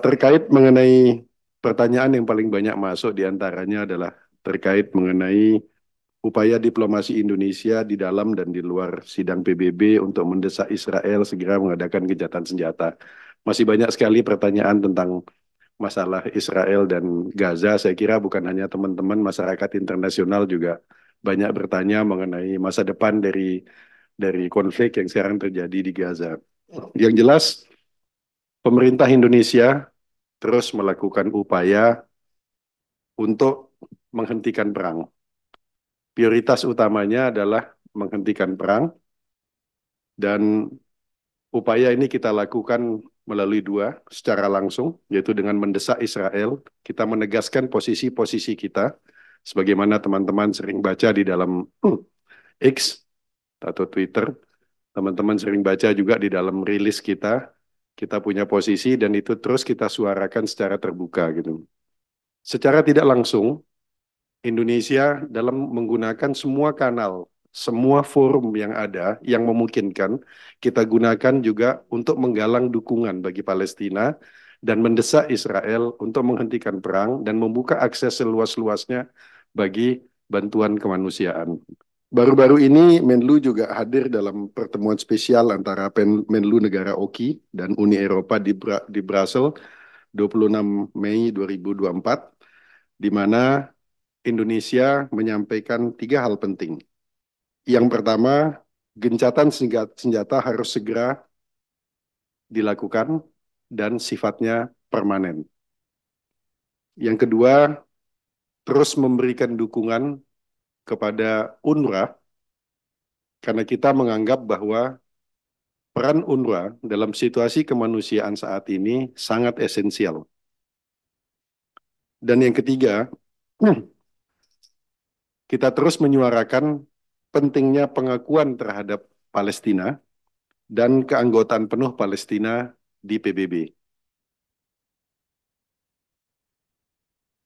Terkait mengenai pertanyaan yang paling banyak masuk diantaranya adalah terkait mengenai upaya diplomasi Indonesia di dalam dan di luar sidang PBB untuk mendesak Israel segera mengadakan kejahatan senjata. Masih banyak sekali pertanyaan tentang masalah Israel dan Gaza. Saya kira bukan hanya teman-teman masyarakat internasional juga banyak bertanya mengenai masa depan dari dari konflik yang sekarang terjadi di Gaza. Yang jelas pemerintah Indonesia terus melakukan upaya untuk menghentikan perang. Prioritas utamanya adalah menghentikan perang dan upaya ini kita lakukan melalui dua secara langsung yaitu dengan mendesak Israel kita menegaskan posisi-posisi kita sebagaimana teman-teman sering baca di dalam X atau Twitter teman-teman sering baca juga di dalam rilis kita kita punya posisi dan itu terus kita suarakan secara terbuka gitu. Secara tidak langsung, Indonesia dalam menggunakan semua kanal, semua forum yang ada yang memungkinkan kita gunakan juga untuk menggalang dukungan bagi Palestina dan mendesak Israel untuk menghentikan perang dan membuka akses seluas-luasnya bagi bantuan kemanusiaan. Baru-baru ini Menlu juga hadir dalam pertemuan spesial antara Menlu negara OKI dan Uni Eropa di, Bra di Brussels 26 Mei 2024, di mana Indonesia menyampaikan tiga hal penting. Yang pertama, gencatan senjata harus segera dilakukan dan sifatnya permanen. Yang kedua, terus memberikan dukungan kepada UNRWA karena kita menganggap bahwa peran UNRWA dalam situasi kemanusiaan saat ini sangat esensial. Dan yang ketiga, kita terus menyuarakan pentingnya pengakuan terhadap Palestina dan keanggotaan penuh Palestina di PBB.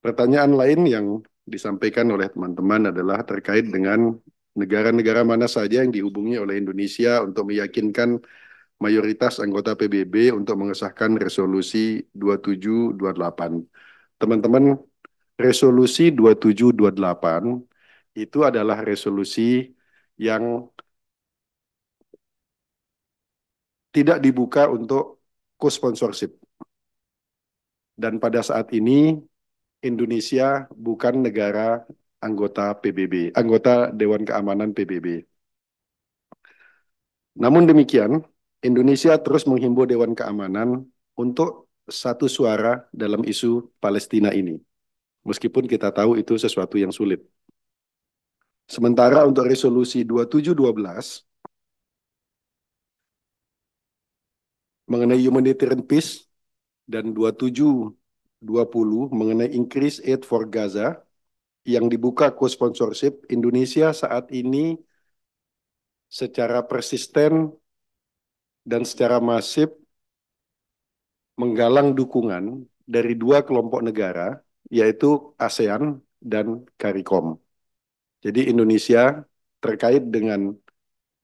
Pertanyaan lain yang disampaikan oleh teman-teman adalah terkait dengan negara-negara mana saja yang dihubungi oleh Indonesia untuk meyakinkan mayoritas anggota PBB untuk mengesahkan resolusi 2728. Teman-teman, resolusi 2728 itu adalah resolusi yang tidak dibuka untuk co-sponsorship. Dan pada saat ini Indonesia bukan negara anggota PBB, anggota Dewan Keamanan PBB. Namun demikian, Indonesia terus menghimbau Dewan Keamanan untuk satu suara dalam isu Palestina ini. Meskipun kita tahu itu sesuatu yang sulit. Sementara untuk resolusi 2712 mengenai humanitarian peace dan 27 20 mengenai Increase Aid for Gaza yang dibuka co-sponsorship Indonesia saat ini secara persisten dan secara masif menggalang dukungan dari dua kelompok negara yaitu ASEAN dan CARICOM. Jadi Indonesia terkait dengan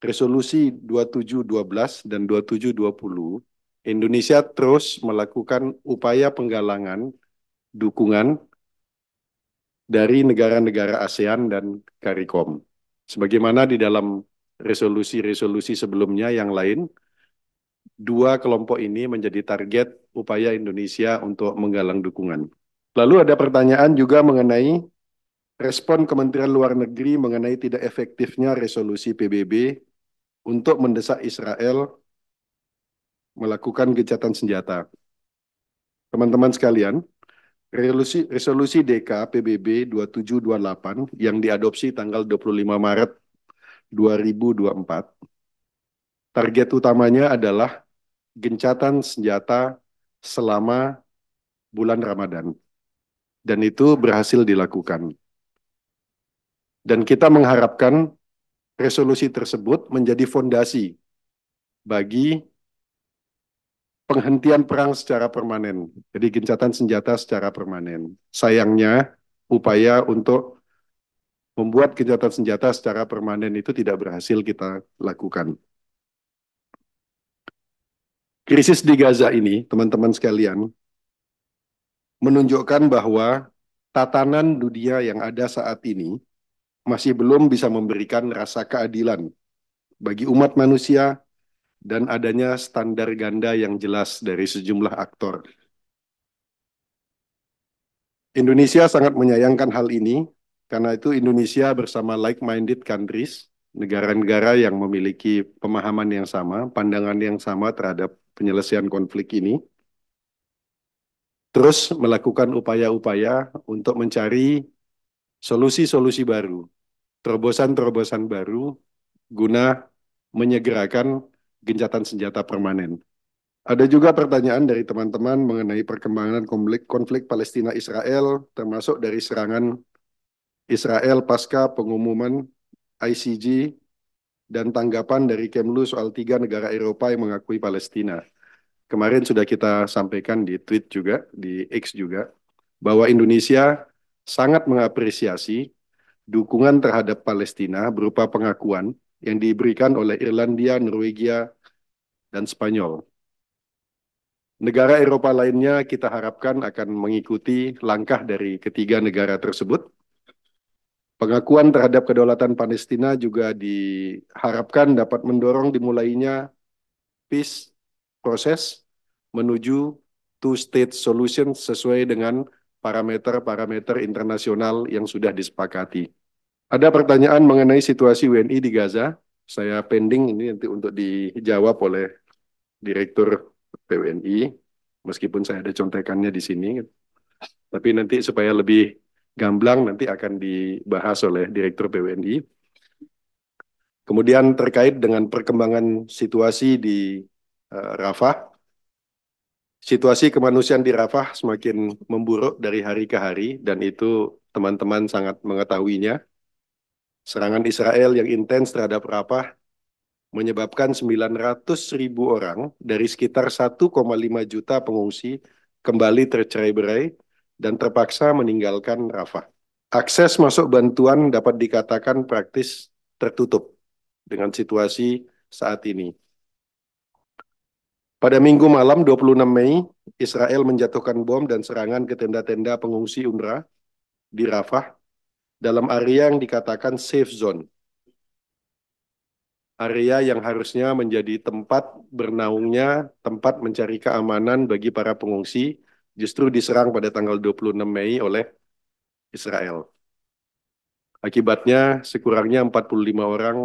resolusi 2712 dan 2720 Indonesia terus melakukan upaya penggalangan dukungan dari negara-negara ASEAN dan CARICOM. Sebagaimana di dalam resolusi-resolusi sebelumnya yang lain, dua kelompok ini menjadi target upaya Indonesia untuk menggalang dukungan. Lalu ada pertanyaan juga mengenai respon Kementerian Luar Negeri mengenai tidak efektifnya resolusi PBB untuk mendesak Israel melakukan gencatan senjata. Teman-teman sekalian, resolusi, resolusi DK PBB 2728 yang diadopsi tanggal 25 Maret 2024, target utamanya adalah gencatan senjata selama bulan Ramadan. Dan itu berhasil dilakukan. Dan kita mengharapkan resolusi tersebut menjadi fondasi bagi penghentian perang secara permanen. Jadi gencatan senjata secara permanen. Sayangnya upaya untuk membuat gencatan senjata secara permanen itu tidak berhasil kita lakukan. Krisis di Gaza ini, teman-teman sekalian, menunjukkan bahwa tatanan dunia yang ada saat ini masih belum bisa memberikan rasa keadilan bagi umat manusia dan adanya standar ganda yang jelas dari sejumlah aktor. Indonesia sangat menyayangkan hal ini, karena itu Indonesia bersama like-minded countries, negara-negara yang memiliki pemahaman yang sama, pandangan yang sama terhadap penyelesaian konflik ini, terus melakukan upaya-upaya untuk mencari solusi-solusi baru, terobosan-terobosan baru, guna menyegerakan gencatan senjata permanen. Ada juga pertanyaan dari teman-teman mengenai perkembangan konflik, konflik Palestina-Israel, termasuk dari serangan Israel pasca pengumuman ICG dan tanggapan dari Kemlu soal tiga negara Eropa yang mengakui Palestina. Kemarin sudah kita sampaikan di tweet juga, di X juga, bahwa Indonesia sangat mengapresiasi dukungan terhadap Palestina berupa pengakuan yang diberikan oleh Irlandia, Norwegia, dan Spanyol. Negara Eropa lainnya kita harapkan akan mengikuti langkah dari ketiga negara tersebut. Pengakuan terhadap kedaulatan Palestina juga diharapkan dapat mendorong dimulainya peace proses menuju two-state solution sesuai dengan parameter-parameter internasional yang sudah disepakati. Ada pertanyaan mengenai situasi WNI di Gaza. Saya pending ini nanti untuk dijawab oleh Direktur PWNI, meskipun saya ada contekannya di sini. Tapi nanti supaya lebih gamblang nanti akan dibahas oleh Direktur PWNI. Kemudian terkait dengan perkembangan situasi di uh, Rafah, situasi kemanusiaan di Rafah semakin memburuk dari hari ke hari dan itu teman-teman sangat mengetahuinya Serangan Israel yang intens terhadap Rafah menyebabkan 900 orang dari sekitar 1,5 juta pengungsi kembali tercerai-berai dan terpaksa meninggalkan Rafah. Akses masuk bantuan dapat dikatakan praktis tertutup dengan situasi saat ini. Pada minggu malam 26 Mei, Israel menjatuhkan bom dan serangan ke tenda-tenda pengungsi UNRWA di Rafah dalam area yang dikatakan safe zone. Area yang harusnya menjadi tempat bernaungnya, tempat mencari keamanan bagi para pengungsi, justru diserang pada tanggal 26 Mei oleh Israel. Akibatnya sekurangnya 45 orang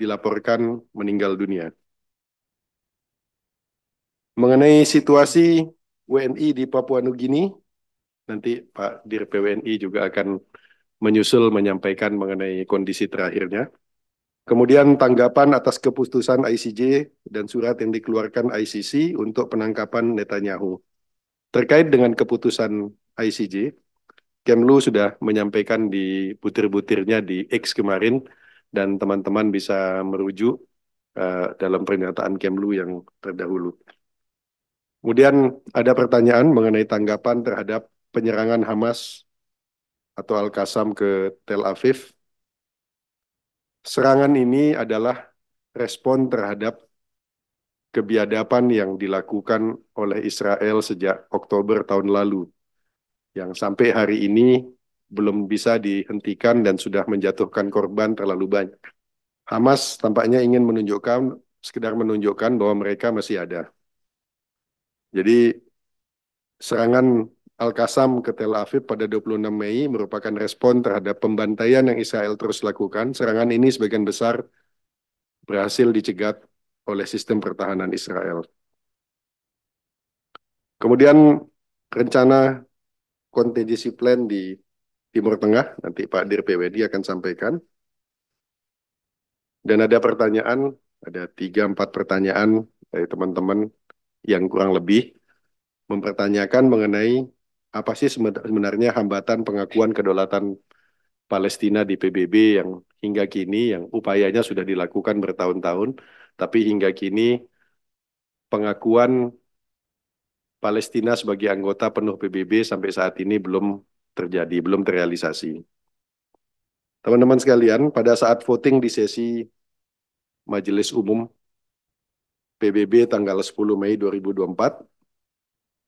dilaporkan meninggal dunia. Mengenai situasi WNI di Papua Nugini, nanti Pak Dir PWNI juga akan menyusul menyampaikan mengenai kondisi terakhirnya. Kemudian tanggapan atas keputusan ICJ dan surat yang dikeluarkan ICC untuk penangkapan Netanyahu. Terkait dengan keputusan ICJ, Kemlu sudah menyampaikan di butir-butirnya di X kemarin dan teman-teman bisa merujuk uh, dalam pernyataan Kemlu yang terdahulu. Kemudian ada pertanyaan mengenai tanggapan terhadap penyerangan Hamas atau al qasam ke Tel Aviv. Serangan ini adalah respon terhadap kebiadaban yang dilakukan oleh Israel sejak Oktober tahun lalu, yang sampai hari ini belum bisa dihentikan dan sudah menjatuhkan korban terlalu banyak. Hamas tampaknya ingin menunjukkan, sekedar menunjukkan bahwa mereka masih ada. Jadi serangan Al-Qassam ke Tel Aviv pada 26 Mei merupakan respon terhadap pembantaian yang Israel terus lakukan. Serangan ini sebagian besar berhasil dicegat oleh sistem pertahanan Israel. Kemudian rencana contingency plan di Timur Tengah, nanti Pak Dir PWD akan sampaikan. Dan ada pertanyaan, ada 3-4 pertanyaan dari teman-teman yang kurang lebih mempertanyakan mengenai apa sih sebenarnya hambatan pengakuan kedaulatan Palestina di PBB yang hingga kini yang upayanya sudah dilakukan bertahun-tahun tapi hingga kini pengakuan Palestina sebagai anggota penuh PBB sampai saat ini belum terjadi, belum terrealisasi. Teman-teman sekalian, pada saat voting di sesi Majelis Umum PBB tanggal 10 Mei 2024,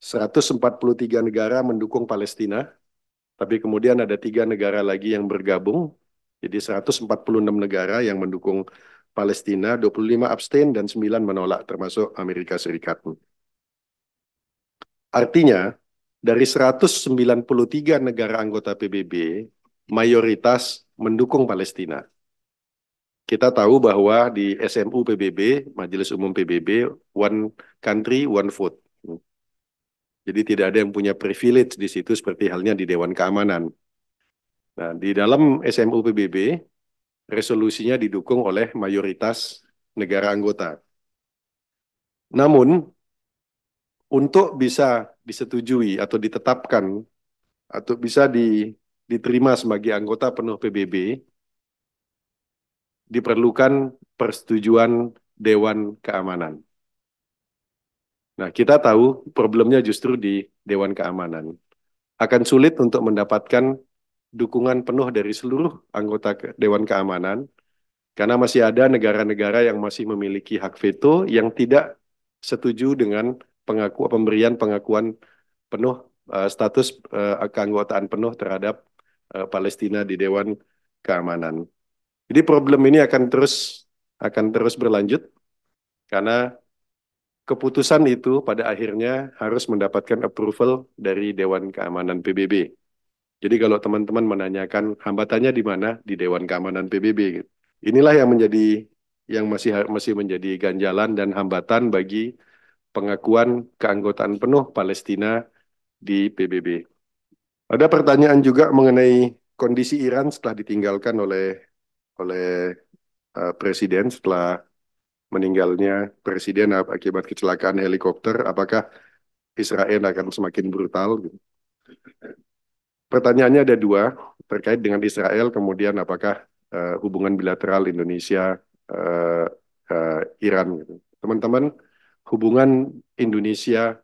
143 negara mendukung Palestina, tapi kemudian ada tiga negara lagi yang bergabung, jadi 146 negara yang mendukung Palestina, 25 abstain dan 9 menolak, termasuk Amerika Serikat. Artinya, dari 193 negara anggota PBB, mayoritas mendukung Palestina. Kita tahu bahwa di SMU PBB, Majelis Umum PBB, one country, one vote. Jadi tidak ada yang punya privilege di situ seperti halnya di Dewan Keamanan. Nah, di dalam SMU PBB, resolusinya didukung oleh mayoritas negara anggota. Namun, untuk bisa disetujui atau ditetapkan atau bisa di, diterima sebagai anggota penuh PBB, diperlukan persetujuan Dewan Keamanan. Nah, kita tahu problemnya justru di Dewan Keamanan. Akan sulit untuk mendapatkan dukungan penuh dari seluruh anggota Dewan Keamanan karena masih ada negara-negara yang masih memiliki hak veto yang tidak setuju dengan pengaku pemberian pengakuan penuh uh, status uh, keanggotaan penuh terhadap uh, Palestina di Dewan Keamanan. Jadi problem ini akan terus akan terus berlanjut karena keputusan itu pada akhirnya harus mendapatkan approval dari Dewan Keamanan PBB. Jadi kalau teman-teman menanyakan hambatannya di mana di Dewan Keamanan PBB, inilah yang menjadi yang masih masih menjadi ganjalan dan hambatan bagi pengakuan keanggotaan penuh Palestina di PBB. Ada pertanyaan juga mengenai kondisi Iran setelah ditinggalkan oleh oleh uh, presiden setelah meninggalnya presiden akibat kecelakaan helikopter, apakah Israel akan semakin brutal? Pertanyaannya ada dua terkait dengan Israel, kemudian apakah uh, hubungan bilateral Indonesia uh, uh, Iran? Teman-teman, hubungan Indonesia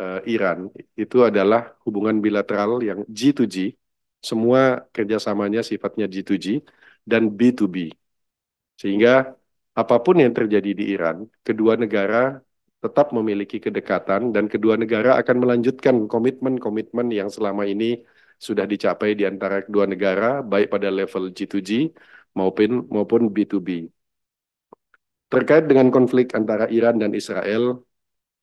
uh, Iran itu adalah hubungan bilateral yang G2G, semua kerjasamanya sifatnya G2G dan B2B. Sehingga apapun yang terjadi di Iran, kedua negara tetap memiliki kedekatan dan kedua negara akan melanjutkan komitmen-komitmen yang selama ini sudah dicapai di antara kedua negara, baik pada level G2G maupun maupun B2B. Terkait dengan konflik antara Iran dan Israel,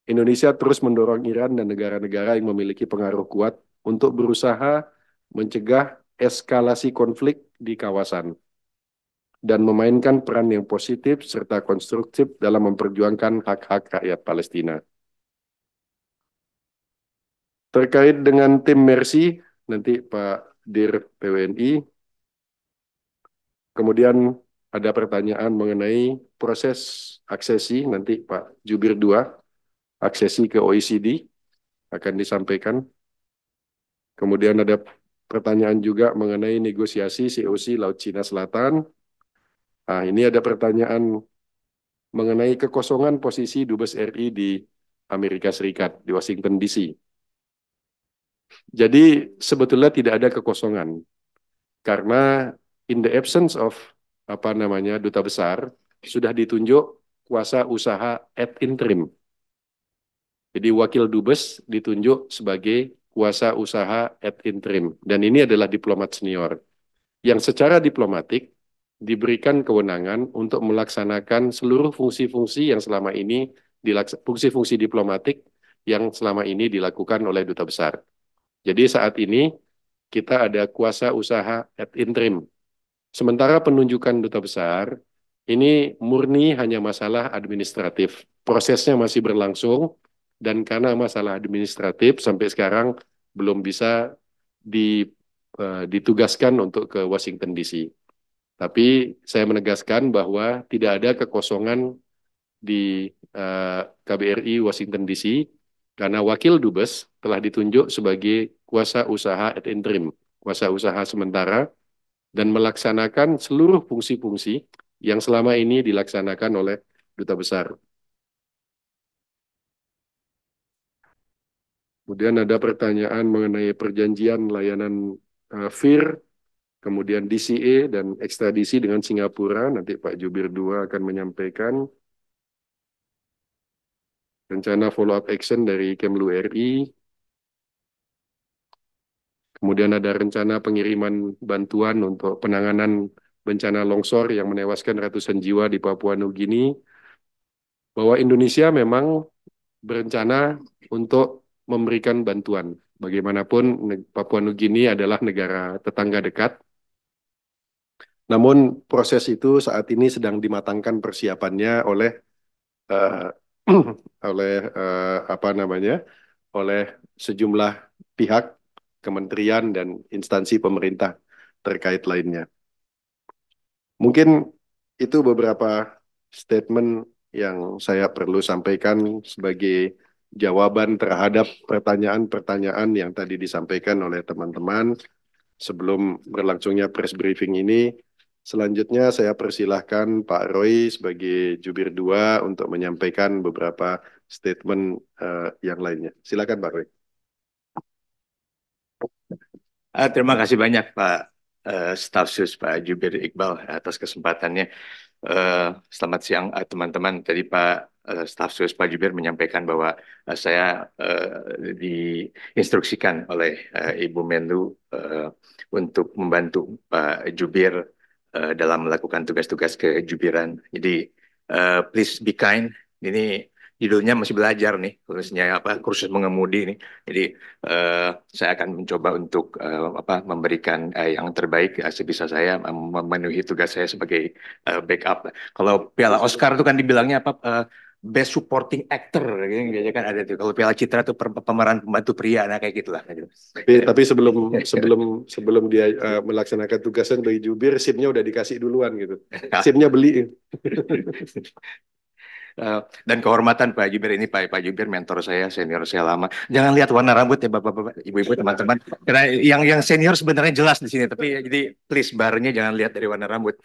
Indonesia terus mendorong Iran dan negara-negara yang memiliki pengaruh kuat untuk berusaha mencegah eskalasi konflik di kawasan dan memainkan peran yang positif serta konstruktif dalam memperjuangkan hak-hak rakyat Palestina. Terkait dengan tim Mercy, nanti Pak Dir PWNI, kemudian ada pertanyaan mengenai proses aksesi, nanti Pak Jubir 2, aksesi ke OECD akan disampaikan. Kemudian ada pertanyaan juga mengenai negosiasi COC Laut Cina Selatan, Nah, ini ada pertanyaan mengenai kekosongan posisi Dubes RI di Amerika Serikat, di Washington DC. Jadi sebetulnya tidak ada kekosongan. Karena in the absence of apa namanya duta besar sudah ditunjuk kuasa usaha ad interim. Jadi wakil dubes ditunjuk sebagai kuasa usaha ad interim dan ini adalah diplomat senior yang secara diplomatik diberikan kewenangan untuk melaksanakan seluruh fungsi-fungsi yang selama ini fungsi-fungsi diplomatik yang selama ini dilakukan oleh duta besar. Jadi saat ini kita ada kuasa usaha ad interim. Sementara penunjukan duta besar ini murni hanya masalah administratif. Prosesnya masih berlangsung dan karena masalah administratif sampai sekarang belum bisa di, uh, ditugaskan untuk ke Washington DC. Tapi saya menegaskan bahwa tidak ada kekosongan di uh, eh, KBRI Washington DC karena wakil dubes telah ditunjuk sebagai kuasa usaha ad interim, kuasa usaha sementara dan melaksanakan seluruh fungsi-fungsi yang selama ini dilaksanakan oleh duta besar. Kemudian ada pertanyaan mengenai perjanjian layanan uh, eh, FIR kemudian DCA e dan ekstradisi dengan Singapura. Nanti Pak Jubir 2 akan menyampaikan rencana follow up action dari Kemlu RI. Kemudian ada rencana pengiriman bantuan untuk penanganan bencana longsor yang menewaskan ratusan jiwa di Papua Nugini. Bahwa Indonesia memang berencana untuk memberikan bantuan bagaimanapun Papua Nugini adalah negara tetangga dekat namun proses itu saat ini sedang dimatangkan persiapannya oleh uh, oleh uh, apa namanya oleh sejumlah pihak kementerian dan instansi pemerintah terkait lainnya. Mungkin itu beberapa statement yang saya perlu sampaikan sebagai jawaban terhadap pertanyaan-pertanyaan yang tadi disampaikan oleh teman-teman sebelum berlangsungnya press briefing ini Selanjutnya saya persilahkan Pak Roy sebagai jubir dua untuk menyampaikan beberapa statement uh, yang lainnya. Silakan Pak Roy. Uh, terima kasih banyak Pak uh, eh, Staf Pak Jubir Iqbal atas kesempatannya. Uh, selamat siang teman-teman. Uh, Tadi Pak uh, Staf Pak Jubir menyampaikan bahwa uh, saya uh, diinstruksikan oleh uh, Ibu Menlu uh, untuk membantu Pak Jubir Eh, dalam melakukan tugas-tugas kejubiran. Jadi uh, please be kind. Ini judulnya masih belajar nih khususnya apa kursus mengemudi nih. Jadi uh, saya akan mencoba untuk uh, apa memberikan uh, yang terbaik uh, sebisa saya memenuhi tugas saya sebagai uh, backup. Kalau piala Oscar itu kan dibilangnya apa? Uh, best supporting actor gitu kan ada tuh kalau Piala Citra tuh pemeran pembantu pria nah kayak gitulah gitu. tapi, tapi sebelum iya. sebelum sebelum dia uh, melaksanakan tugasnya sebagai jubir simnya udah dikasih duluan gitu simnya beli Uh, dan kehormatan Pak Jubir ini Pak Pak Jubir mentor saya senior saya lama jangan lihat warna rambut ya bapak-bapak ibu-ibu teman-teman karena yang yang senior sebenarnya jelas di sini tapi jadi please barnya jangan lihat dari warna rambut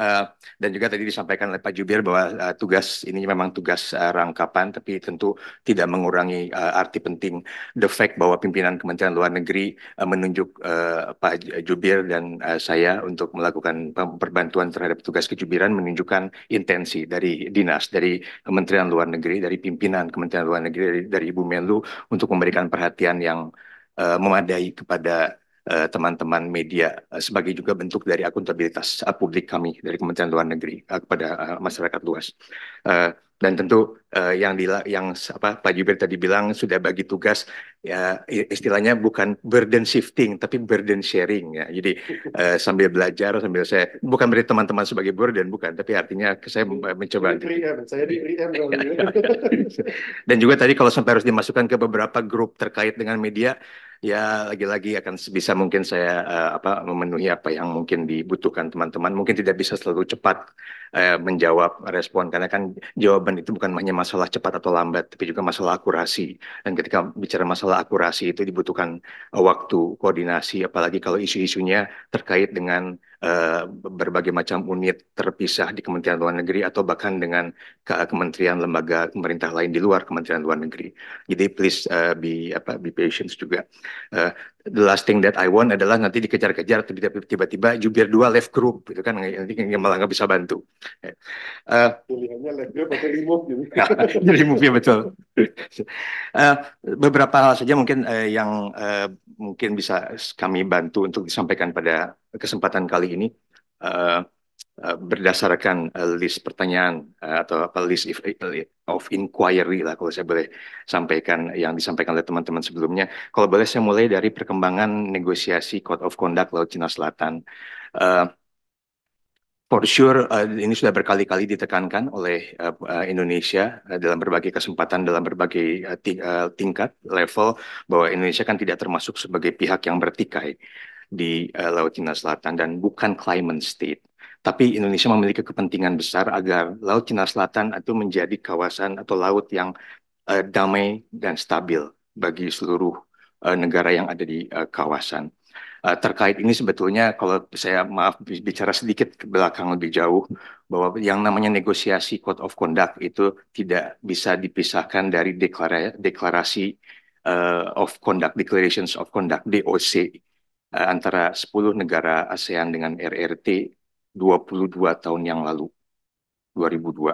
Eh, dan juga tadi disampaikan oleh Pak Jubir bahwa uh, tugas ini memang tugas uh, rangkapan, tapi tentu tidak mengurangi uh, arti penting the fact bahwa pimpinan Kementerian Luar Negeri uh, menunjuk uh, Pak Jubir dan uh, saya untuk melakukan perbantuan terhadap tugas kejubiran menunjukkan intensi dari dinas, dari Kementerian Luar Negeri, dari pimpinan Kementerian Luar Negeri, dari, dari Ibu Menlu untuk memberikan perhatian yang uh, memadai kepada Eh, teman-teman media eh, sebagai juga bentuk dari akuntabilitas eh, publik kami dari Kementerian Luar Negeri kepada masyarakat luas dan tentu uh, yang di yang apa Pak Jubir tadi bilang sudah bagi tugas ya istilahnya bukan burden shifting tapi burden sharing ya jadi uh, sambil belajar sambil saya bukan beri teman-teman sebagai burden bukan tapi artinya saya mencoba saya gitu. dan juga tadi kalau sampai harus dimasukkan ke beberapa grup terkait dengan media ya lagi-lagi akan bisa mungkin saya uh, apa memenuhi apa yang mungkin dibutuhkan teman-teman mungkin tidak bisa selalu cepat uh, menjawab respon karena kan jawaban itu bukan hanya masalah cepat atau lambat, tapi juga masalah akurasi. Dan ketika bicara masalah akurasi itu dibutuhkan eh, waktu, koordinasi, apalagi kalau isu-isunya terkait dengan Eh, berbagai macam unit terpisah di Kementerian Luar Negeri atau bahkan dengan ke kementerian lembaga pemerintah lain di luar Kementerian Luar Negeri. Jadi please uh, be apa be patient juga. Uh, the last thing that I want adalah nanti dikejar-kejar tiba-tiba jubir dua left group itu kan nanti malah nggak bisa bantu. Pilihannya left group atau remove gitu. Jadi remove ya betul. uh, beberapa hal saja mungkin uh, yang uh, mungkin bisa kami bantu untuk disampaikan pada kesempatan kali ini uh, uh, berdasarkan uh, list pertanyaan uh, atau apa list if, of inquiry lah kalau saya boleh sampaikan yang disampaikan oleh teman-teman sebelumnya. Kalau boleh saya mulai dari perkembangan negosiasi Code of Conduct Laut Cina Selatan. Uh, For sure, uh, ini sudah berkali-kali ditekankan oleh uh, Indonesia uh, dalam berbagai kesempatan, dalam berbagai uh, ting uh, tingkat level, bahwa Indonesia kan tidak termasuk sebagai pihak yang bertikai di uh, Laut Cina Selatan dan bukan climate state. Tapi Indonesia memiliki kepentingan besar agar Laut Cina Selatan itu menjadi kawasan atau laut yang uh, damai dan stabil bagi seluruh uh, negara yang ada di uh, kawasan. Uh, terkait ini sebetulnya kalau saya maaf bicara sedikit ke belakang lebih jauh bahwa yang namanya negosiasi code of conduct itu tidak bisa dipisahkan dari deklarasi, deklarasi uh, of conduct declarations of conduct DOC Eh, antara 10 negara ASEAN dengan RRT 22 tahun yang lalu, 2002.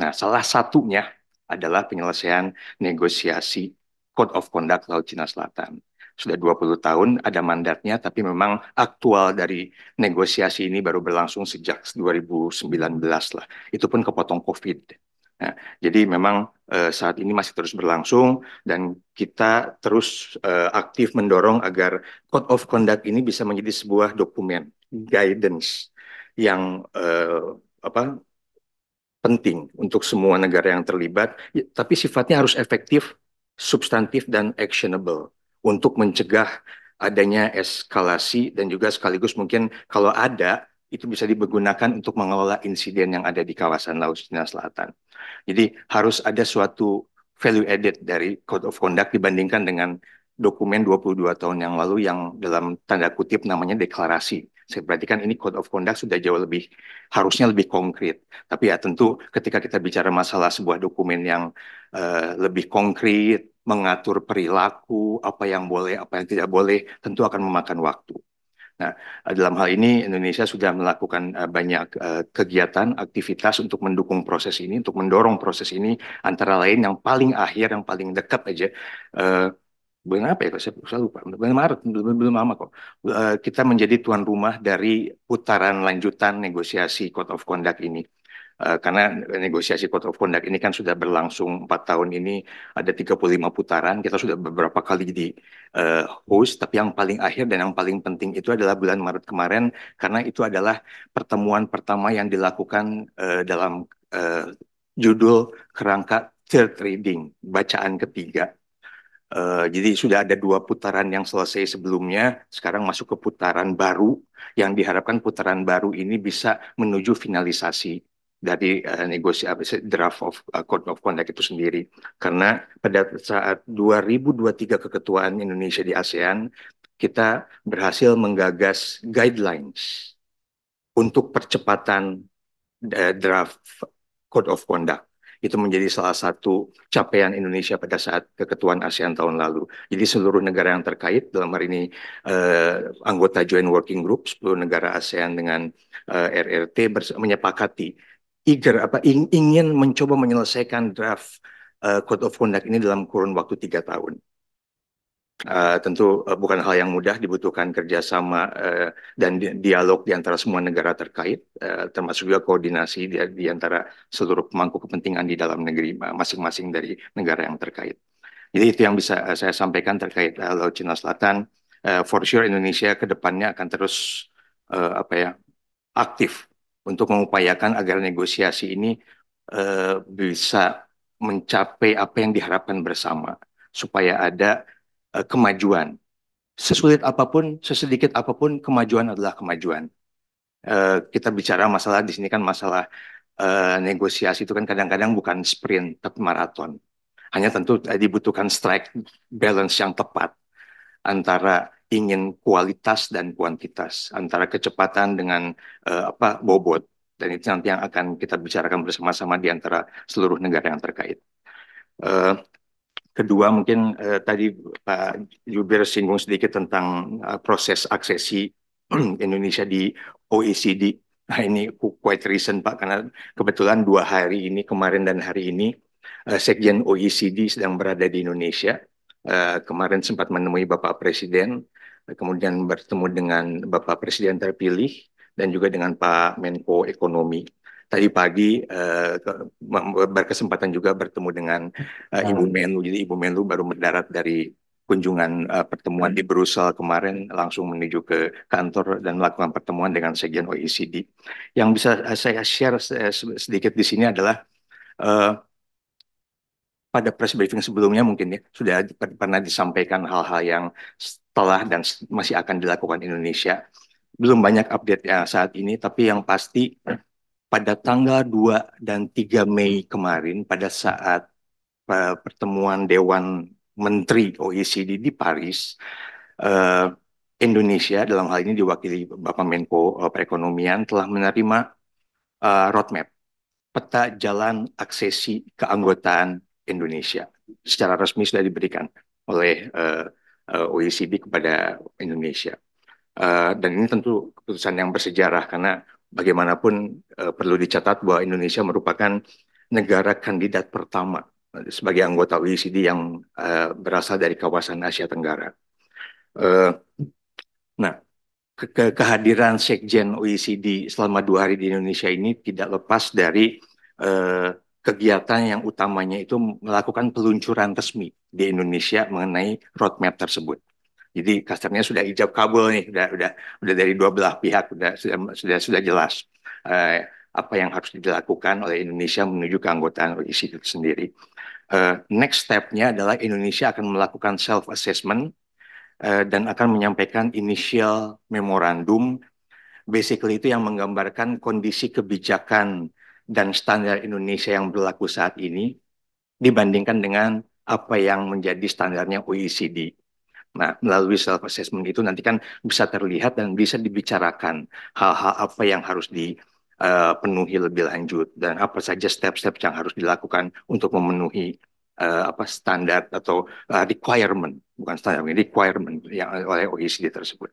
Nah, salah satunya adalah penyelesaian negosiasi Code of Conduct Laut Cina Selatan. Sudah 20 tahun ada mandatnya, tapi memang aktual dari negosiasi ini baru berlangsung sejak 2019 lah. Itu pun kepotong COVID. Nah, jadi memang Eh, saat ini masih terus berlangsung dan kita terus uh, aktif mendorong agar code of conduct ini bisa menjadi sebuah dokumen guidance yang uh, apa penting untuk semua negara yang terlibat ya, tapi sifatnya harus efektif, substantif dan actionable untuk mencegah adanya eskalasi dan juga sekaligus mungkin kalau ada itu bisa digunakan untuk mengelola insiden yang ada di kawasan Laut Cina Selatan. Jadi harus ada suatu value added dari Code of Conduct dibandingkan dengan dokumen 22 tahun yang lalu yang dalam tanda kutip namanya deklarasi. Saya perhatikan ini Code of Conduct sudah jauh lebih, harusnya lebih konkret. Tapi ya tentu ketika kita bicara masalah sebuah dokumen yang uh, lebih konkret, mengatur perilaku, apa yang boleh, apa yang tidak boleh, tentu akan memakan waktu. Nah, eh, dalam hal ini Indonesia sudah melakukan eh, banyak eh, kegiatan, aktivitas untuk mendukung proses ini, untuk mendorong proses ini antara lain yang paling akhir, yang paling dekat aja uh, apa ya? Saya, saya lupa. Bulan Maret, belum, belum lama kok. kita menjadi tuan rumah dari putaran lanjutan negosiasi Code of Conduct ini. Eh, karena negosiasi code of conduct ini kan sudah berlangsung empat tahun ini ada 35 putaran kita sudah beberapa kali di uh, host tapi yang paling akhir dan yang paling penting itu adalah bulan Maret kemarin karena itu adalah pertemuan pertama yang dilakukan uh, dalam uh, judul kerangka third reading bacaan ketiga Uh, jadi sudah ada dua putaran yang selesai sebelumnya, sekarang masuk ke putaran baru yang diharapkan putaran baru ini bisa menuju finalisasi dari uh, negosiasi draft of uh, eh, code of conduct itu sendiri karena pada saat 2023 keketuaan Indonesia di ASEAN kita berhasil menggagas guidelines untuk percepatan uh, draft code of conduct itu menjadi salah satu capaian Indonesia pada saat keketuaan ASEAN tahun lalu. Jadi seluruh negara yang terkait dalam hari ini eh, anggota Joint Working Group 10 negara ASEAN dengan eh, RRT menyepakati eager apa ingin mencoba menyelesaikan draft uh, code of conduct ini dalam kurun waktu tiga tahun. Uh, tentu uh, bukan hal yang mudah dibutuhkan kerjasama uh, dan di dialog di antara semua negara terkait uh, termasuk juga koordinasi di, di antara seluruh pemangku kepentingan di dalam negeri masing-masing dari negara yang terkait. Jadi itu yang bisa uh, saya sampaikan terkait uh, Laut Cina Selatan. Uh, for sure Indonesia kedepannya akan terus uh, apa ya aktif untuk mengupayakan agar negosiasi ini uh, bisa mencapai apa yang diharapkan bersama supaya ada uh, kemajuan. Sesulit apapun, sesedikit apapun, kemajuan adalah kemajuan. uh, kita bicara masalah di sini kan masalah uh, negosiasi itu kan kadang-kadang bukan sprint tapi maraton. Hanya tentu dibutuhkan strike balance yang tepat antara ingin kualitas dan kuantitas antara kecepatan dengan uh, apa bobot dan itu nanti yang akan kita bicarakan bersama-sama di antara seluruh negara yang terkait. Uh, kedua mungkin uh, tadi Pak Jubir singgung sedikit tentang uh, proses aksesi Indonesia di OECD. Nah ini quite recent Pak karena kebetulan dua hari ini kemarin dan hari ini uh, Sekjen OECD sedang berada di Indonesia. Uh, kemarin sempat menemui Bapak Presiden kemudian bertemu dengan Bapak Presiden terpilih dan juga dengan Pak Menko Ekonomi. Tadi pagi uh, berkesempatan juga bertemu dengan uh, Ibu Menlu. Jadi Ibu Menlu baru mendarat dari kunjungan uh, pertemuan di Brussel kemarin langsung menuju ke kantor dan melakukan pertemuan dengan sekjen OECD. Yang bisa saya share sedikit di sini adalah uh, pada press briefing sebelumnya mungkin ya sudah pernah disampaikan hal-hal yang telah dan masih akan dilakukan Indonesia. Belum banyak update ya saat ini, tapi yang pasti pada tanggal 2 dan 3 Mei kemarin pada saat uh, pertemuan Dewan Menteri OECD di Paris, uh, Indonesia dalam hal ini diwakili Bapak Menko eh, Perekonomian telah menerima uh, roadmap peta jalan aksesi keanggotaan Indonesia secara resmi sudah diberikan oleh uh, uh, eh, OECD kepada Indonesia. Uh, dan ini tentu keputusan yang bersejarah karena bagaimanapun uh, perlu dicatat bahwa Indonesia merupakan negara kandidat pertama sebagai anggota OECD yang uh, berasal dari kawasan Asia Tenggara. Uh, nah, ke ke kehadiran Sekjen OECD selama dua hari di Indonesia ini tidak lepas dari uh, kegiatan yang utamanya itu melakukan peluncuran resmi di Indonesia mengenai roadmap tersebut. Jadi kasarnya sudah ijab kabul nih, sudah sudah sudah dari dua belah pihak sudah sudah sudah, sudah jelas eh, apa yang harus dilakukan oleh Indonesia menuju keanggotaan OECD itu sendiri. Eh, next stepnya adalah Indonesia akan melakukan self assessment eh, dan akan menyampaikan initial memorandum. Basically itu yang menggambarkan kondisi kebijakan dan standar Indonesia yang berlaku saat ini dibandingkan dengan apa yang menjadi standarnya OECD. Nah, melalui self assessment itu nanti kan bisa terlihat dan bisa dibicarakan hal-hal apa yang harus dipenuhi eh, lebih lanjut dan apa saja step-step yang harus dilakukan untuk memenuhi uh, apa standar atau uh, requirement bukan standar requirement yang oleh OECD tersebut.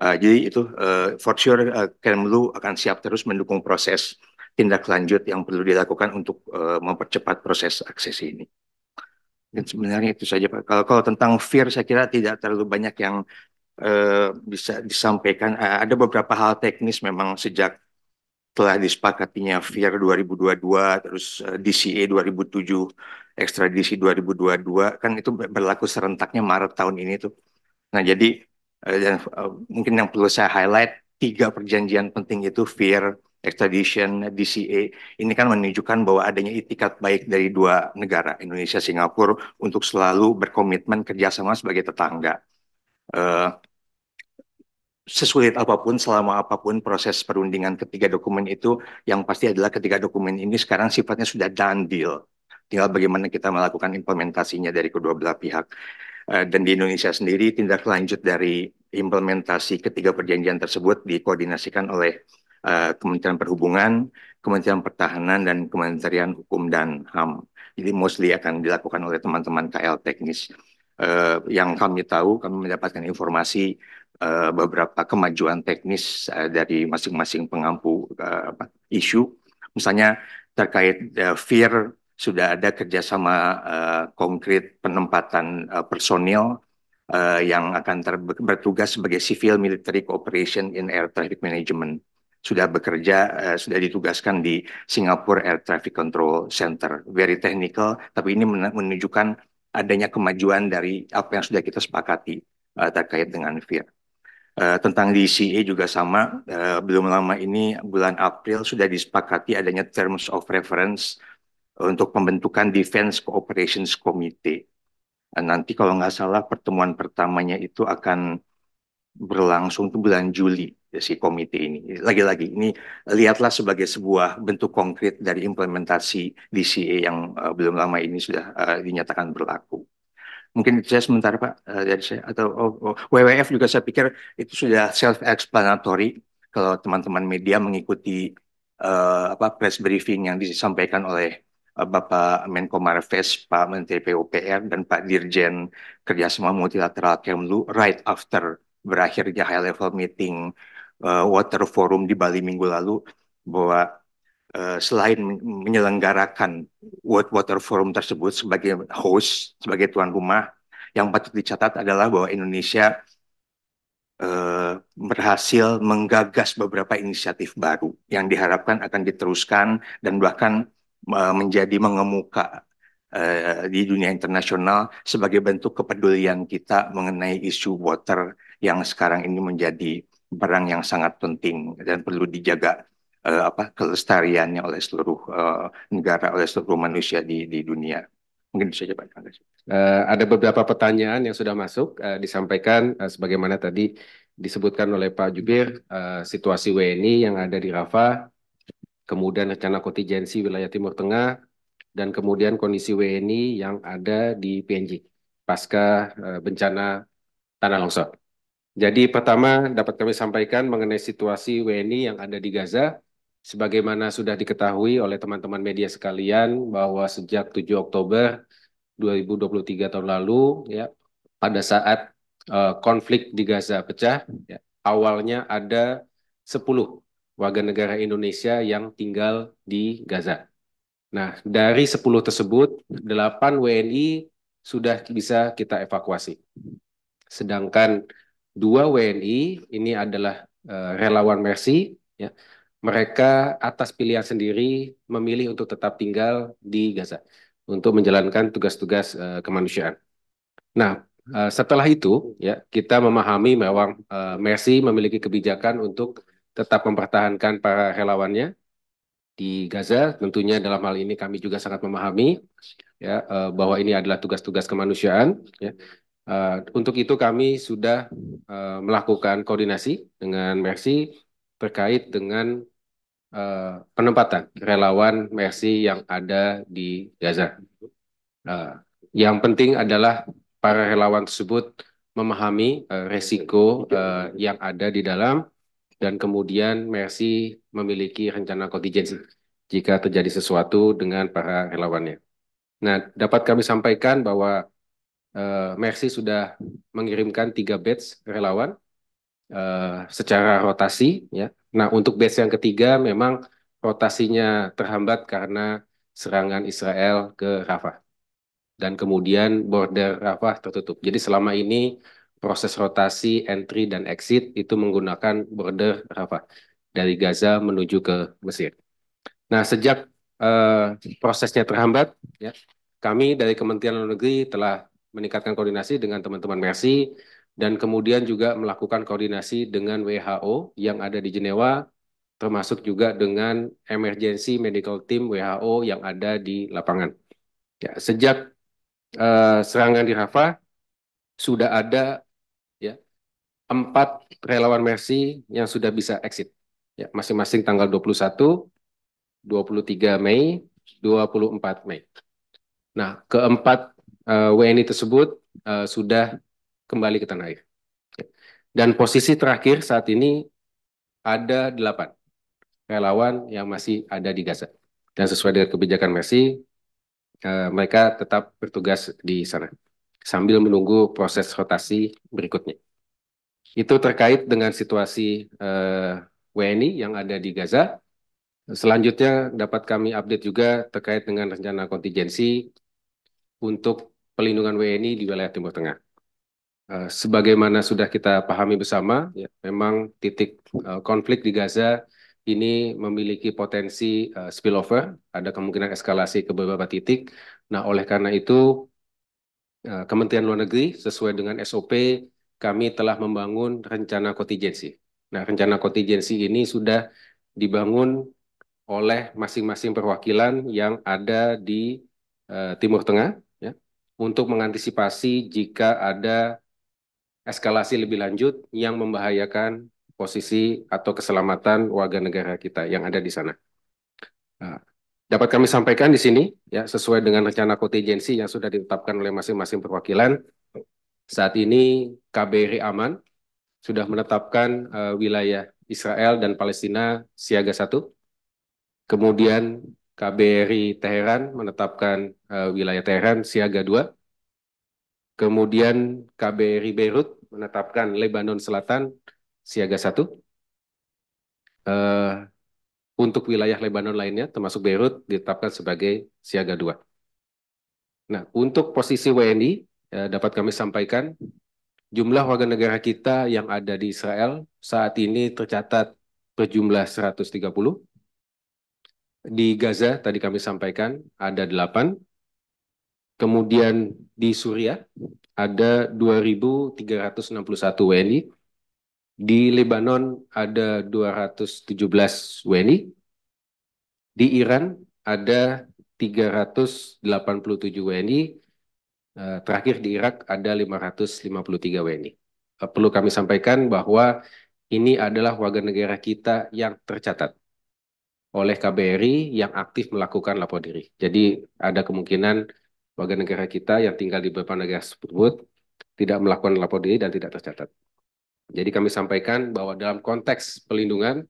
Uh, jadi itu uh, for sure uh, Kemlu akan siap terus mendukung proses tindak lanjut yang perlu dilakukan untuk uh, mempercepat proses akses ini. Dan sebenarnya itu saja Pak. Kalau, kalau tentang fear saya kira tidak terlalu banyak yang uh, bisa disampaikan. Uh, ada beberapa hal teknis memang sejak telah disepakatinya FIR 2022 terus DCA 2007 ekstradisi 2022 kan itu berlaku serentaknya Maret tahun ini tuh. Nah, jadi dan mungkin yang perlu saya highlight tiga perjanjian penting itu FIR extradition, DCA, ini kan menunjukkan bahwa adanya itikat baik dari dua negara, Indonesia, Singapura, untuk selalu berkomitmen kerjasama sebagai tetangga. Uh, sesulit apapun, selama apapun proses perundingan ketiga dokumen itu, yang pasti adalah ketiga dokumen ini sekarang sifatnya sudah done deal. Tinggal bagaimana kita melakukan implementasinya dari kedua belah pihak. Eh, dan di Indonesia sendiri, tindak lanjut dari implementasi ketiga perjanjian tersebut dikoordinasikan oleh Eh, Kementerian Perhubungan, Kementerian Pertahanan, dan Kementerian Hukum dan HAM. Jadi mostly akan dilakukan oleh teman-teman KL teknis. Uh, yang kami tahu, kami mendapatkan informasi uh, beberapa kemajuan teknis uh, dari masing-masing pengampu uh, isu. Misalnya terkait uh, fear sudah ada kerjasama uh, konkret penempatan uh, personil uh, yang akan bertugas sebagai civil military cooperation in air traffic management sudah bekerja, uh, sudah ditugaskan di Singapore Air Traffic Control Center. Very technical, tapi ini menunjukkan adanya kemajuan dari apa yang sudah kita sepakati uh, terkait dengan FIR. Uh, eh, tentang DCA e juga sama, uh, belum lama ini bulan April sudah disepakati adanya Terms of Reference untuk pembentukan Defense Cooperation Committee. nanti kalau nggak salah pertemuan pertamanya itu akan berlangsung itu bulan Juli si komite ini. Lagi-lagi ini eh, lihatlah sebagai sebuah bentuk konkret dari implementasi DCA yang uh, belum lama ini sudah uh, dinyatakan berlaku. Mungkin itu saya sementara Pak uh, dari saya atau oh, oh, WWF juga saya pikir itu sudah self explanatory kalau teman-teman media mengikuti uh, apa press briefing yang disampaikan oleh Bapak Menko Marves, Pak Menteri PUPR dan Pak Dirjen Kerjasama Multilateral Kemlu right after berakhirnya high level meeting uh, Water Forum di Bali minggu lalu bahwa uh, selain menyelenggarakan World Water Forum tersebut sebagai host, sebagai tuan rumah, yang patut dicatat adalah bahwa Indonesia uh, berhasil menggagas beberapa inisiatif baru yang diharapkan akan diteruskan dan bahkan uh, menjadi mengemuka di dunia internasional sebagai bentuk kepedulian kita mengenai isu water yang sekarang ini menjadi barang yang sangat penting dan perlu dijaga uh, apa kelestariannya oleh seluruh uh, negara oleh seluruh manusia di di dunia. Mungkin bisa Pak Uh, ada beberapa pertanyaan yang sudah masuk uh, disampaikan uh, sebagaimana tadi disebutkan oleh Pak Jubir uh, situasi WNI yang ada di Rafah, kemudian rencana kontingensi wilayah Timur Tengah dan kemudian kondisi WNI yang ada di PNJ pasca uh, bencana tanah longsor. Jadi pertama dapat kami sampaikan mengenai situasi WNI yang ada di Gaza. Sebagaimana sudah diketahui oleh teman-teman media sekalian bahwa sejak 7 Oktober 2023 tahun lalu ya pada saat uh, konflik di Gaza pecah ya, awalnya ada 10 warga negara Indonesia yang tinggal di Gaza. Nah, dari 10 tersebut 8 WNI sudah bisa kita evakuasi. Sedangkan dua WNI ini adalah uh, relawan Mercy ya. Mereka atas pilihan sendiri memilih untuk tetap tinggal di Gaza untuk menjalankan tugas-tugas uh, kemanusiaan. Nah, uh, setelah itu ya kita memahami bahwa uh, Mercy memiliki kebijakan untuk tetap mempertahankan para relawannya di Gaza. Tentunya dalam hal ini kami juga sangat memahami ya bahwa ini adalah tugas-tugas kemanusiaan ya Eh, untuk itu kami sudah uh, melakukan koordinasi dengan Mersi terkait dengan uh, penempatan relawan Mersi yang ada di Gaza. Uh, yang penting adalah para relawan tersebut memahami uh, resiko uh, yang ada di dalam dan kemudian Mersi memiliki rencana kontingensi jika terjadi sesuatu dengan para relawannya. Nah, dapat kami sampaikan bahwa uh, Mercy sudah mengirimkan tiga batch relawan uh, secara rotasi ya. Nah, untuk batch yang ketiga memang rotasinya terhambat karena serangan Israel ke Rafah. Dan kemudian border Rafah tertutup. Jadi selama ini proses rotasi entry dan exit itu menggunakan border Rafah dari Gaza menuju ke Mesir. Nah, sejak uh, prosesnya terhambat ya, kami dari Kementerian Luar Negeri telah meningkatkan koordinasi dengan teman-teman Mercy dan kemudian juga melakukan koordinasi dengan WHO yang ada di Jenewa termasuk juga dengan emergency medical team WHO yang ada di lapangan. Ya, sejak uh, serangan di Rafa sudah ada ya empat relawan Mercy yang sudah bisa exit. Ya, masing-masing tanggal 21, 23 Mei, 24 Mei. Nah, keempat uh, eh, WNI tersebut uh, sudah kembali ke tanah air. Dan posisi terakhir saat ini ada delapan relawan yang masih ada di Gaza. Dan sesuai dengan kebijakan Mersi, uh, eh, mereka tetap bertugas di sana sambil menunggu proses rotasi berikutnya. Itu terkait dengan situasi uh, WNI yang ada di Gaza. Selanjutnya dapat kami update juga terkait dengan rencana kontingensi untuk pelindungan WNI di wilayah Timur Tengah. Uh, sebagaimana sudah kita pahami bersama, ya, memang titik uh, konflik di Gaza ini memiliki potensi uh, spillover, ada kemungkinan eskalasi ke beberapa titik. Nah, oleh karena itu, uh, Kementerian Luar Negeri sesuai dengan SOP kami telah membangun rencana kontingensi. Nah, rencana kontingensi ini sudah dibangun oleh masing-masing perwakilan yang ada di uh, Timur Tengah untuk mengantisipasi jika ada eskalasi lebih lanjut yang membahayakan posisi atau keselamatan warga negara kita yang ada di sana. Nah, dapat kami sampaikan di sini ya sesuai dengan rencana kontingensi yang sudah ditetapkan oleh masing-masing perwakilan. Saat ini KBRI Aman sudah menetapkan uh, wilayah Israel dan Palestina siaga satu. Kemudian KBRI Teheran menetapkan uh, wilayah Teheran siaga 2. Kemudian KBRI Beirut menetapkan Lebanon Selatan siaga 1. Uh, eh, untuk wilayah Lebanon lainnya termasuk Beirut ditetapkan sebagai siaga 2. Nah, untuk posisi WNI uh, eh, dapat kami sampaikan jumlah warga negara kita yang ada di Israel saat ini tercatat berjumlah 130 di Gaza tadi kami sampaikan ada 8. Kemudian di Suriah ada 2.361 WNI. Di Lebanon ada 217 WNI. Di Iran ada 387 WNI. Eh, terakhir di Irak ada 553 WNI. Eh, perlu kami sampaikan bahwa ini adalah warga negara kita yang tercatat oleh KBRI yang aktif melakukan lapor diri. Jadi ada kemungkinan warga negara kita yang tinggal di beberapa negara tersebut tidak melakukan lapor diri dan tidak tercatat. Jadi kami sampaikan bahwa dalam konteks pelindungan,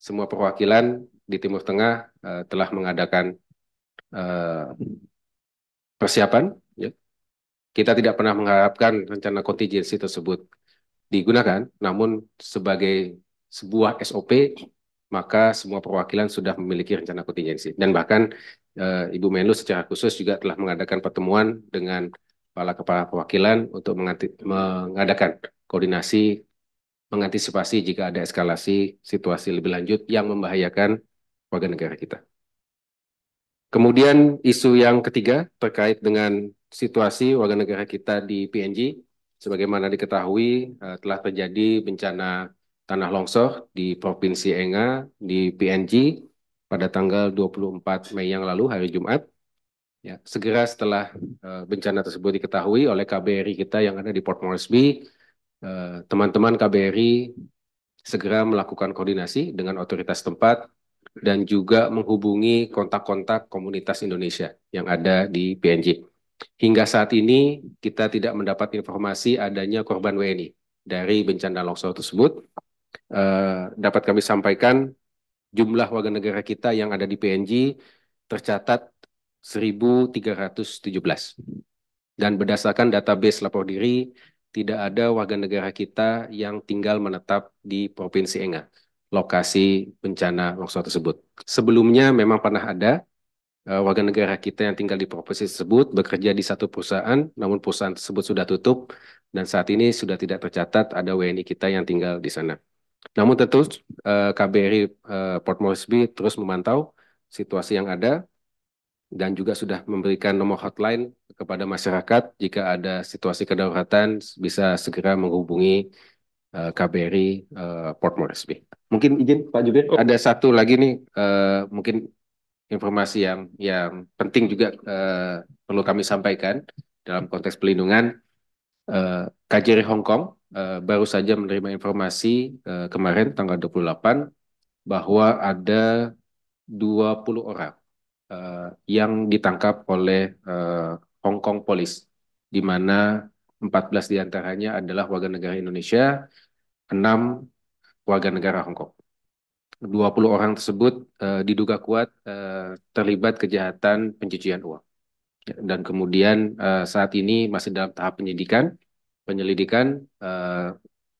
semua perwakilan di Timur Tengah uh, telah mengadakan uh, persiapan. Ya. Kita tidak pernah mengharapkan rencana kontingensi tersebut digunakan, namun sebagai sebuah SOP maka semua perwakilan sudah memiliki rencana kontingensi. Dan bahkan e, Ibu Menlu secara khusus juga telah mengadakan pertemuan dengan kepala kepala perwakilan untuk mengadakan koordinasi mengantisipasi jika ada eskalasi situasi lebih lanjut yang membahayakan warga negara kita. Kemudian isu yang ketiga terkait dengan situasi warga negara kita di PNG, sebagaimana diketahui eh, telah terjadi bencana tanah longsor di Provinsi Enga di PNG pada tanggal 24 Mei yang lalu hari Jumat. Ya, segera setelah uh, bencana tersebut diketahui oleh KBRI kita yang ada di Port Moresby, eh, teman-teman uh, KBRI segera melakukan koordinasi dengan otoritas tempat dan juga menghubungi kontak-kontak komunitas Indonesia yang ada di PNG. Hingga saat ini kita tidak mendapat informasi adanya korban WNI dari bencana longsor tersebut. Eh, dapat kami sampaikan jumlah warga negara kita yang ada di PNG tercatat 1.317. Dan berdasarkan database lapor diri, tidak ada warga negara kita yang tinggal menetap di Provinsi Enga, lokasi bencana longsor tersebut. Sebelumnya memang pernah ada eh, warga negara kita yang tinggal di provinsi tersebut bekerja di satu perusahaan, namun perusahaan tersebut sudah tutup dan saat ini sudah tidak tercatat ada WNI kita yang tinggal di sana. Namun tentu uh, eh, KBRI uh, eh, Port Moresby terus memantau situasi yang ada dan juga sudah memberikan nomor hotline kepada masyarakat jika ada situasi kedaruratan bisa segera menghubungi uh, eh, KBRI Port Moresby. Mungkin izin Pak Jubir, oh. ada satu lagi nih mungkin informasi yang yang penting juga perlu kami sampaikan dalam konteks pelindungan KJRI Hong Kong Eh, baru saja menerima informasi uh, kemarin tanggal 28 bahwa ada 20 orang uh, yang ditangkap oleh uh, Hong Kong Police di mana 14 diantaranya adalah warga negara Indonesia, 6 warga negara Hong Kong. 20 orang tersebut uh, diduga kuat uh, terlibat kejahatan pencucian uang. Dan kemudian uh, saat ini masih dalam tahap penyidikan penyelidikan eh,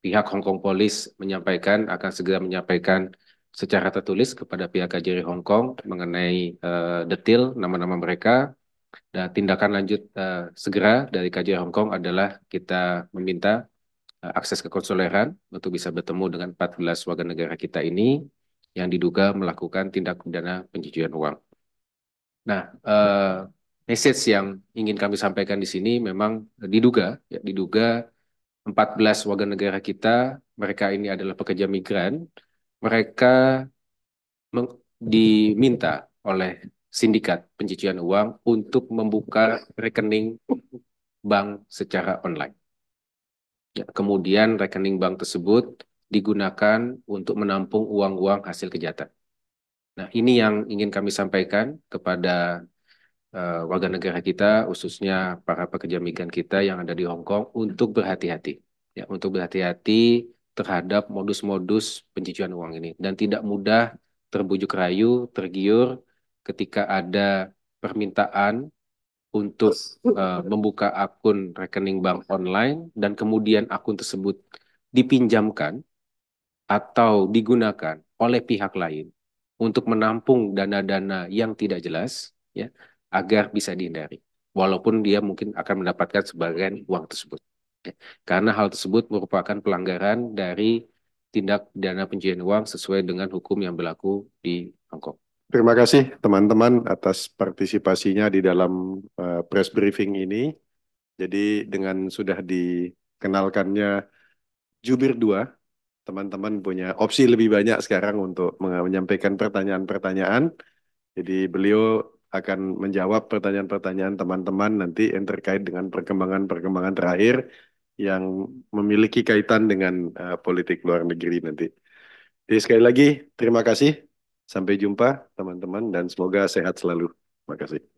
pihak Hong Kong Polis menyampaikan akan segera menyampaikan secara tertulis kepada pihak KJRI Hong Kong mengenai eh, detil nama-nama mereka dan tindakan lanjut eh, segera dari KJRI Hong Kong adalah kita meminta eh, akses konsuleran untuk bisa bertemu dengan 14 warga negara kita ini yang diduga melakukan tindak pidana pencucian uang. Nah, eh, message yang ingin kami sampaikan di sini memang diduga, ya, diduga 14 warga negara kita, mereka ini adalah pekerja migran, mereka diminta oleh sindikat pencucian uang untuk membuka rekening bank secara online. Ya, kemudian rekening bank tersebut digunakan untuk menampung uang-uang hasil kejahatan. Nah, ini yang ingin kami sampaikan kepada uh, warga negara kita, khususnya para pekerja migran kita yang ada di Hong Kong untuk berhati-hati, ya, untuk berhati-hati terhadap modus-modus pencucian uang ini dan tidak mudah terbujuk rayu, tergiur ketika ada permintaan untuk uh, membuka akun rekening bank online dan kemudian akun tersebut dipinjamkan atau digunakan oleh pihak lain untuk menampung dana-dana yang tidak jelas ya agar bisa dihindari walaupun dia mungkin akan mendapatkan sebagian uang tersebut. Karena hal tersebut merupakan pelanggaran dari tindak pidana pencucian uang sesuai dengan hukum yang berlaku di Hong Kong. Terima kasih teman-teman atas partisipasinya di dalam uh, press briefing ini. Jadi dengan sudah dikenalkannya Jubir 2, teman-teman punya opsi lebih banyak sekarang untuk menyampaikan pertanyaan-pertanyaan. Jadi beliau akan menjawab pertanyaan-pertanyaan teman-teman nanti yang terkait dengan perkembangan-perkembangan terakhir yang memiliki kaitan dengan uh, politik luar negeri nanti. Jadi sekali lagi terima kasih. Sampai jumpa teman-teman dan semoga sehat selalu. Terima kasih.